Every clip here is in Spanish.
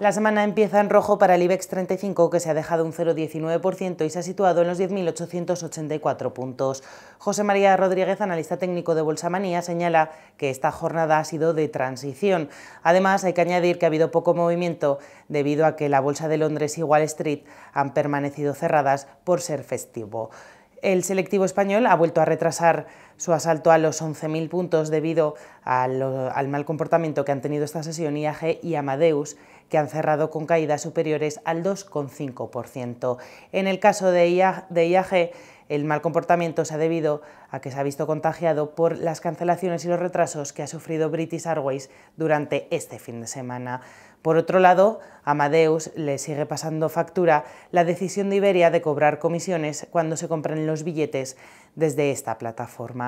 La semana empieza en rojo para el IBEX 35, que se ha dejado un 0,19% y se ha situado en los 10.884 puntos. José María Rodríguez, analista técnico de Bolsa Manía, señala que esta jornada ha sido de transición. Además, hay que añadir que ha habido poco movimiento debido a que la Bolsa de Londres y Wall Street han permanecido cerradas por ser festivo. El selectivo español ha vuelto a retrasar su asalto a los 11.000 puntos debido al mal comportamiento que han tenido esta sesión IAG y Amadeus, que han cerrado con caídas superiores al 2,5%. En el caso de IAG, el mal comportamiento se ha debido a que se ha visto contagiado por las cancelaciones y los retrasos que ha sufrido British Airways durante este fin de semana. Por otro lado, Amadeus le sigue pasando factura la decisión de Iberia de cobrar comisiones cuando se compran los billetes desde esta plataforma.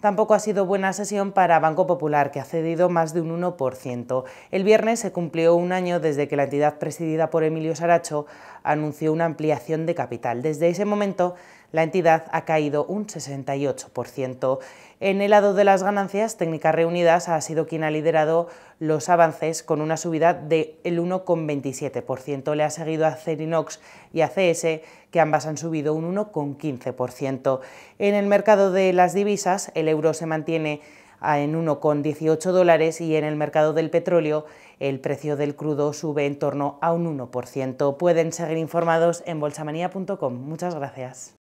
Tampoco ha sido buena sesión para Banco Popular, que ha cedido más de un 1%. El viernes se cumplió un año desde que la entidad presidida por Emilio Saracho anunció una ampliación de capital. Desde ese momento, la entidad ha caído un 68%. En el lado de las ganancias, Técnicas Reunidas ha sido quien ha liderado los avances con una subida del 1,27%. Le ha seguido a Cerinox y a CS, que ambas han subido un 1,15%. En el mercado de las divisas, el euro se mantiene en 1,18 dólares y en el mercado del petróleo el precio del crudo sube en torno a un 1%. Pueden seguir informados en bolsamanía.com. Muchas gracias.